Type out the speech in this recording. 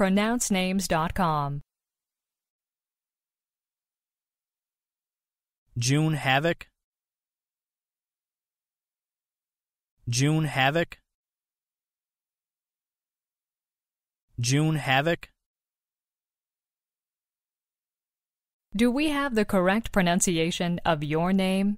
pronouncenames.com. June Havoc June Havoc June Havoc Do we have the correct pronunciation of your name?